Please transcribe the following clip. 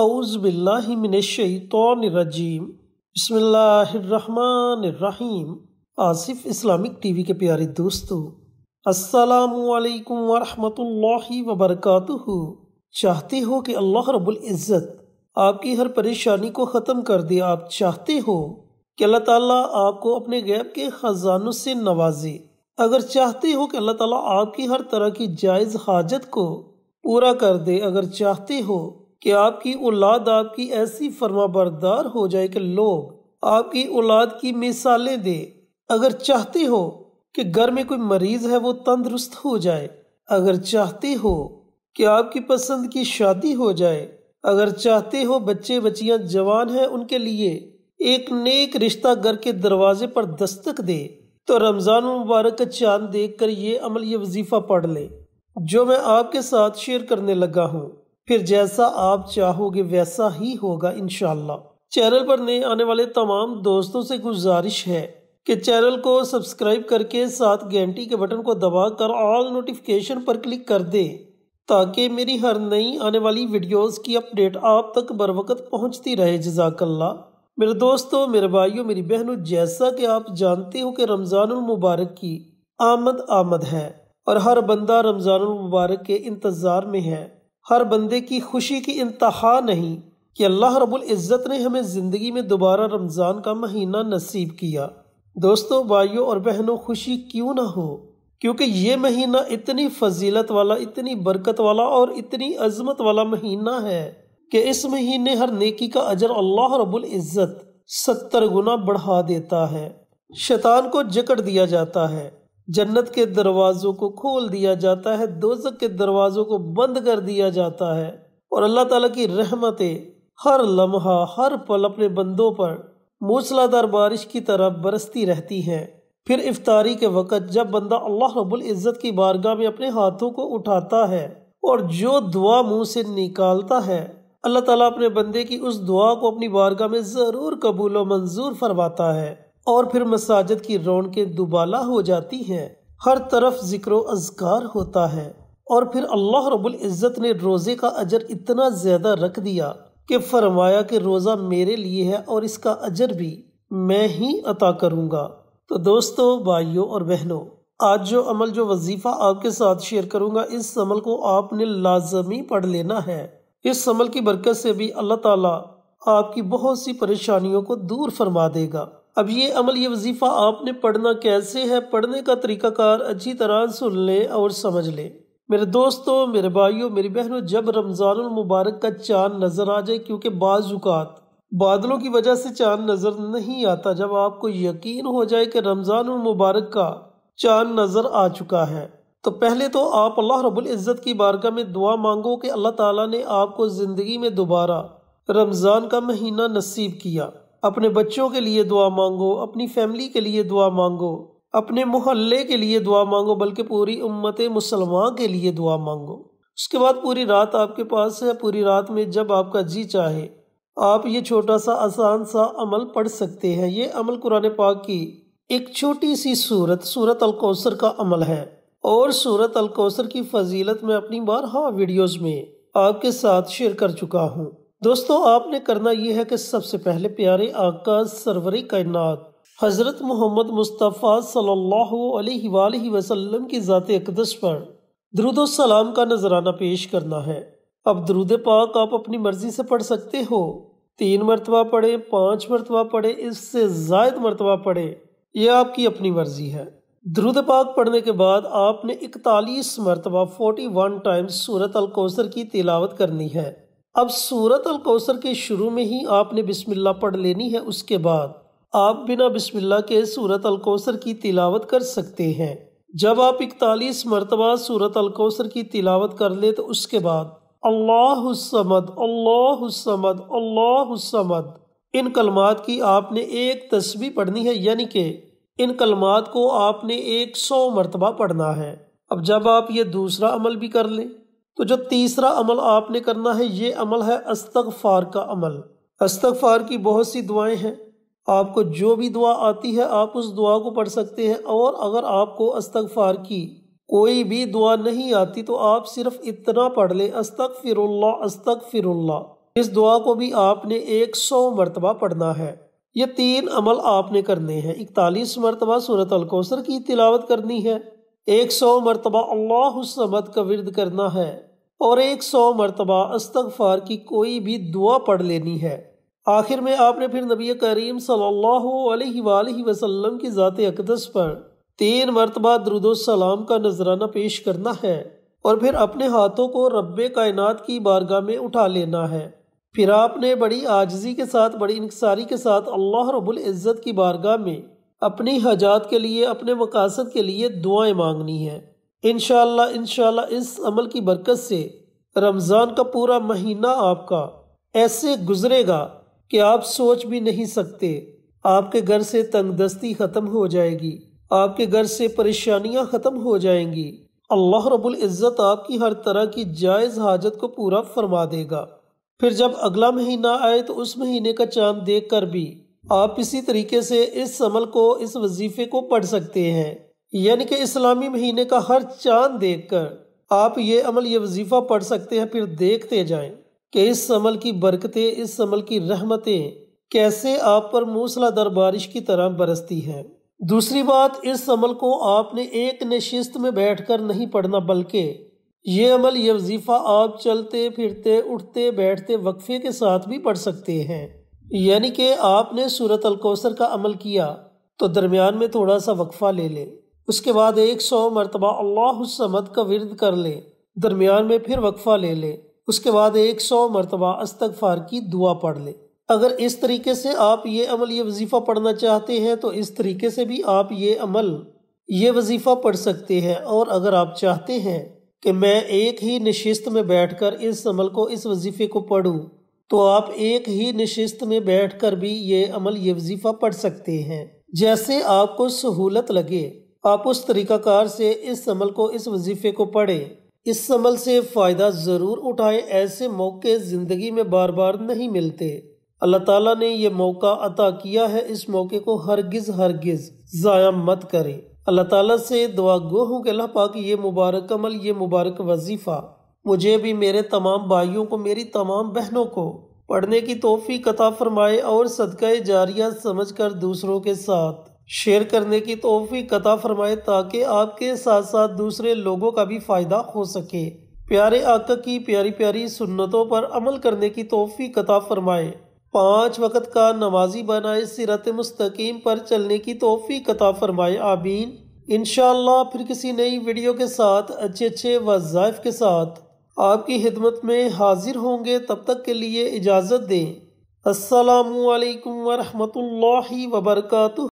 अउज़बिल्लाशतरजीम बसमीम Asif Islamic TV के प्यारे दोस्तों असलकम वरहमतुल्लाहि वबरक चाहते हो कि अल्लाह रब्बुल इज़्ज़त आपकी हर परेशानी को ख़त्म कर दे आप चाहते हो कि अल्लाह ताला आपको अपने गैब के ख़जानों से नवाजे अगर चाहते हो कि अल्लाह ताला आपकी हर तरह की जायज़ हाजत को पूरा कर दे अगर चाहते हो कि आपकी औलाद आपकी ऐसी फर्माबरदार हो जाए कि लोग आपकी औलाद की मिसालें दे अगर चाहते हो कि घर में कोई मरीज है वो तंदुरुस्त हो जाए अगर चाहते हो कि आपकी पसंद की शादी हो जाए अगर चाहते हो बच्चे बच्चियां जवान हैं उनके लिए एक नेक रिश्ता घर के दरवाजे पर दस्तक दे तो रमज़ान मुबारक का चांद देख कर ये अमल ये वजीफ़ा पढ़ लें जो मैं आपके साथ शेयर करने लगा हूँ फिर जैसा आप चाहोगे वैसा ही होगा इन चैनल पर नए आने वाले तमाम दोस्तों से गुजारिश है कि चैनल को सब्सक्राइब करके साथ घंटी के बटन को दबाकर ऑल नोटिफिकेशन पर क्लिक कर दें ताकि मेरी हर नई आने वाली वीडियोस की अपडेट आप तक बर वक्त पहुँचती रहे जजाकल्ला मेरे दोस्तों मेरे भाइयों मेरी बहनों जैसा कि आप जानते हो कि रमज़ान मुबारक की आमद आमद है और हर बंदा रमज़ान मुबारक के इंतज़ार में है हर बंदे की खुशी की इंतहा नहीं कि अल्लाह रब्बुल इज़्ज़त ने हमें ज़िंदगी में दोबारा रमज़ान का महीना नसीब किया दोस्तों भाइयों और बहनों खुशी क्यों ना हो क्योंकि ये महीना इतनी फजीलत वाला इतनी बरकत वाला और इतनी अजमत वाला महीना है कि इस महीने हर नेकी का अजर अल्लाह रब्बुल इज़्ज़त सत्तर गुना बढ़ा देता है शैतान को जकड़ दिया जाता है जन्नत के दरवाज़ों को खोल दिया जाता है दोजक के दरवाज़ों को बंद कर दिया जाता है और अल्लाह ताला की रहमतें हर लम्हा हर पल अपने बंदों पर मूसलाधार बारिश की तरह बरसती रहती हैं फिर इफ्तारी के वक़्त जब बंदा अल्लाह रब्बुल इज़्ज़त की बारगाह में अपने हाथों को उठाता है और जो दुआ मुंह से निकालता है अल्लाह ताला अपने बंदे की उस दुआ को अपनी बारगाह में ज़रूर कबूल व मंजूर फरमाता है और फिर मसाजद की रौनकें दुबाला हो जाती हैं हर तरफ जिक्र अजकार होता है और फिर अल्लाह रब्बुल इज़्ज़त ने रोज़े का अजर इतना ज़्यादा रख दिया कि फरमाया कि रोज़ा मेरे लिए है और इसका अजर भी मैं ही अता करूँगा तो दोस्तों भाइयों और बहनों आज जो अमल जो वजीफ़ा आपके साथ शेयर करूँगा इस अमल को आपने लाजमी पढ़ लेना है इस अमल की बरकत से भी अल्लाह ताला आपकी बहुत सी परेशानियों को दूर फरमा देगा अब ये अमल ये वजीफ़ा आपने पढ़ना कैसे है पढ़ने का तरीक़ाकार अच्छी तरह सुन लें और समझ लें मेरे दोस्तों मेरे भाइयों मेरी बहनों जब रमज़ान मुबारक का चाँद नज़र आ जाए क्योंकि बाजुकात बादलों की वजह से चाँद नज़र नहीं आता जब आपको यकीन हो जाए कि रमज़ान मुबारक का चाँद नज़र आ चुका है तो पहले तो आप अल्लाह रब्बुल इज़्ज़त की बारगाह में दुआ मांगो कि अल्लाह ताला ने आपको ज़िंदगी में दोबारा रमज़ान का महीना नसीब किया अपने बच्चों के लिए दुआ मांगो अपनी फैमिली के लिए दुआ मांगो अपने मोहल्ले के लिए दुआ मांगो बल्कि पूरी उम्मत मुसलमान के लिए दुआ मांगो उसके बाद पूरी रात आपके पास है पूरी रात में जब आपका जी चाहे आप ये छोटा सा आसान सा अमल पढ़ सकते हैं ये अमल कुरान पाक की एक छोटी सी सूरत सूरत अलकौसर का अमल है और सूरत अलकौसर की फजीलत में अपनी बारहा वीडियोज़ में आपके साथ शेयर कर चुका हूँ दोस्तों आपने करना यह है कि सबसे पहले प्यारे आका सरवरी कायनात हज़रत मोहम्मद मुस्तफ़ा सल्लल्लाहु अलैहि वसल्लम की ज़ात अकदस पर दरुद सलाम का नजराना पेश करना है अब द्रुद पाक आप अपनी मर्ज़ी से पढ़ सकते हो तीन मरतबा पढ़ें पाँच मरतबा पढ़े इससे जायद मरतबा पढ़ें यह आपकी अपनी मर्ज़ी है द्रुद पाक पढ़ने के बाद आपने इकतालीस मरतबा फोर्टी वन टाइम्स सूरत अलकोसर की तिलावत करनी है अब सूरत अल कौसर के शुरू में ही आपने बिस्मिल्लाह पढ़ लेनी है उसके बाद आप बिना बिस्मिल्लाह के सूरत अल कौसर की तिलावत कर सकते हैं जब आप इकतालीस मरतबा सूरत अल कौसर की तिलावत कर ले तो उसके बाद अल्लाह समद अल्लाह समद समद इन कलमात की आपने एक तस्वीर पढ़नी है यानी कि इन कलमात को आपने एक सौ मरतबा पढ़ना है अब जब आप ये दूसरा अमल भी कर लें तो जो तीसरा अमल आपने करना है ये अमल है अस्तगफार का अमल अस्तगफार की बहुत सी दुआएं हैं आपको जो भी दुआ आती है आप उस दुआ को पढ़ सकते हैं और अगर आपको अस्तगफार की कोई भी दुआ नहीं आती तो आप सिर्फ इतना पढ़ लें अस्तक फिरुल्ला अस्तक फिरुल्ला इस दुआ को भी आपने एक सौ मरतबा पढ़ना है ये तीन अमल आपने करने हैं इकतालीस मरतबा सूरत अलकौसर की तिलावत करनी है एक सौ मरतबा अल्लाहमद का विरद करना है और एक सौ मरतबा अस्तगफार की कोई भी दुआ पढ़ लेनी है आखिर में आपने फिर नबी करीम सल्ला वसलम की ज़ात अकदस पर तीन मरतबा दरुदोसलाम का नजराना पेश करना है और फिर अपने हाथों को रब कायन की बारगाह में उठा लेना है फिर आपने बड़ी आजजी के साथ बड़ी इनकसारी के साथ अल्लाह रबुल्ज़त की बारगाह में अपनी हजात के लिए अपने मकासद के लिए दुआएं मांगनी है इन इनशाला इस अमल की बरकत से रमज़ान का पूरा महीना आपका ऐसे गुजरेगा कि आप सोच भी नहीं सकते आपके घर से तंगदस्ती ख़त्म हो जाएगी आपके घर से परेशानियां ख़त्म हो जाएंगी अल्लाह रब्बुल इज़्ज़त आपकी हर तरह की जायज़ हाजत को पूरा फरमा देगा फिर जब अगला महीना आए तो उस महीने का चांद देख कर भी आप इसी तरीके से इस अमल को इस वजीफे को पढ़ सकते हैं यानी कि इस्लामी महीने का हर चांद देखकर आप ये अमल ये वजीफा पढ़ सकते हैं फिर देखते जाएं कि इस अमल की बरकतें इस अमल की रहमतें कैसे आप पर मूसलाधार बारिश की तरह बरसती हैं दूसरी बात इस अमल को आपने एक नशिस्त में बैठकर नहीं पढ़ना बल्कि ये अमल ये वजीफ़ा आप चलते फिरते उठते बैठते वक्फे के साथ भी पढ़ सकते हैं यानी कि आपने सूरत अलकौसर का अमल किया तो दरमियान में थोड़ा सा वक्फ़ा ले लें उसके बाद एक सौ मरतबा अल्लाहमद का विरद कर लें दरमियान में फिर वक्फ़ा ले लें उसके बाद एक सौ मरतबा अस्तगफार की दुआ पढ़ लें अगर इस तरीके से आप ये अमल ये वजीफ़ा पढ़ना चाहते हैं तो इस तरीके से भी आप ये अमल ये वजीफ़ा पढ़ सकते हैं और अगर आप चाहते हैं कि मैं एक ही नशस्त में बैठ कर इस अमल को इस वजीफ़े को पढ़ूँ तो आप एक ही नशिस्त में बैठकर भी ये अमल ये वजीफ़ा पढ़ सकते हैं जैसे आपको सहूलत लगे आप उस तरीक़ाकार से इस अमल को इस वजीफ़े को पढ़ें इस अमल से फ़ायदा ज़रूर उठाएं ऐसे मौके ज़िंदगी में बार बार नहीं मिलते अल्लाह ताला ने यह मौका अता किया है इस मौके को हरगिज़ हरगिज़ ज़ाया मत करें अल्लाह ताला से दुआ गो हूँ कि अल्लाह पाक ये मुबारक अमल ये मुबारक वजीफ़ा मुझे भी मेरे तमाम भाइयों को मेरी तमाम बहनों को पढ़ने की तोहफ़ी कथा फरमाए और सदका जारिया समझ कर दूसरों के साथ शेयर करने की तोहफ़ी कथा फरमाए ताकि आपके साथ साथ दूसरे लोगों का भी फ़ायदा हो सके प्यारे आका की प्यारी प्यारी सुन्नतों पर अमल करने की तोहफ़ी कथा फरमाए पाँच वक़्त का नमाजी बनाए सिरत मुस्तकीम पर चलने की तोहफ़ी कथा फरमाए आबीन इन फिर किसी नई वीडियो के साथ अच्छे अच्छे वज़ाइफ के साथ आपकी खिदमत में हाजिर होंगे तब तक के लिए इजाज़त दें असलकम वरहमल वर्का